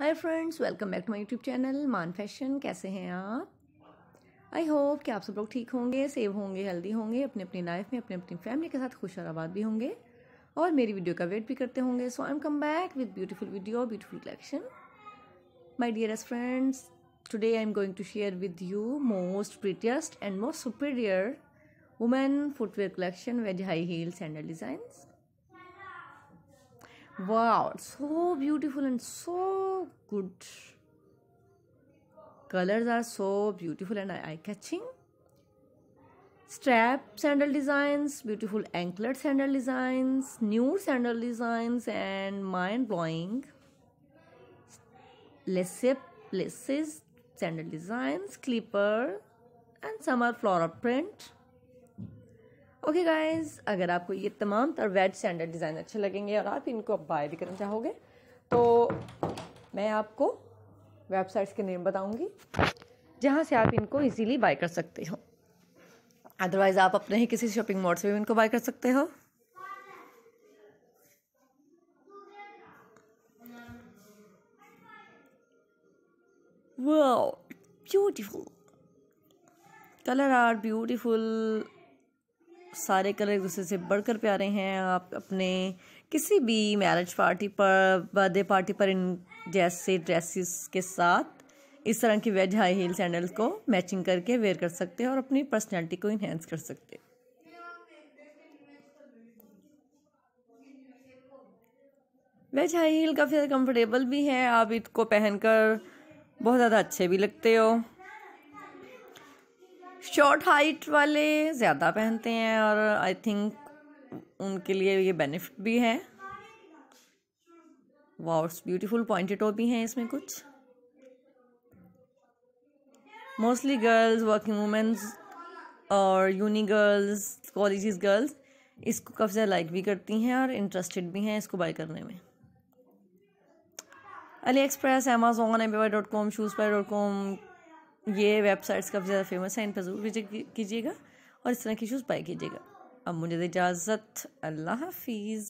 hi friends welcome back to my YouTube channel Maan fashion कैसे हैं आप आई होप कि आप सब लोग ठीक होंगे सेव होंगे हेल्दी होंगे अपने अपनी लाइफ में अपने अपनी फैमिली के साथ खुश और आबाद भी होंगे और मेरी वीडियो का वेट भी करते होंगे so I am come back with beautiful video beautiful collection my dearest friends today I am going to share with you most prettiest and most superior women footwear collection wedge high heels and designs wow so beautiful and so good colors are so beautiful and eye-catching strap sandal designs beautiful anklet sandal designs new sandal designs and mind-blowing lace laces sandal designs clipper and some are floral print okay guys अगर आपको ये तमाम तर वेड standard design अच्छे लगेंगे और आप इनको बाय भी करना चाहोगे तो मैं आपको वेबसाइट्स के नेम बताऊंगी जहां से आप इनको इजीली बाय कर सकते हो अदरवाइज़ आप अपने ही किसी शॉपिंग मॉल से भी इनको बाय कर सकते हो wow कलर आर ब्यूटीफुल सारे कलर एक दूसरे से बढ़कर प्यारे हैं आप अपने किसी भी मैरिज पार्टी पर बर्थडे पार्टी पर इन जैसे ड्रेसेस के साथ इस तरह की वेज हाई हील सैंडल को मैचिंग करके वेयर कर सकते हैं और अपनी पर्सनैलिटी को इन्हेंस कर सकते हैं वेज हाई हील काफ़ी ज़्यादा कंफर्टेबल भी है आप इसको पहनकर बहुत ज़्यादा अच्छे भी लगते हो शॉर्ट हाइट वाले ज़्यादा पहनते हैं और आई थिंक उनके लिए ये बेनिफिट भी है वॉट्स ब्यूटीफुल पॉइंटेड टॉप भी हैं इसमें कुछ मोस्टली गर्ल्स वर्किंग वूमेन्स और यूनी गर्ल्स कॉलेज गर्ल्स इसको काफ़ी ज़्यादा लाइक भी करती हैं और इंटरेस्टेड भी हैं इसको बाय करने में AliExpress Amazon M dot com shoes dot com ये वेबसाइट्स काफ़ी ज़्यादा फेमस हैं इन पर ज़रूर विजिट कीजिएगा और इस तरह की शूज़ बाय कीजिएगा अब मुझे इजाज़त अल्लाह हाफिज़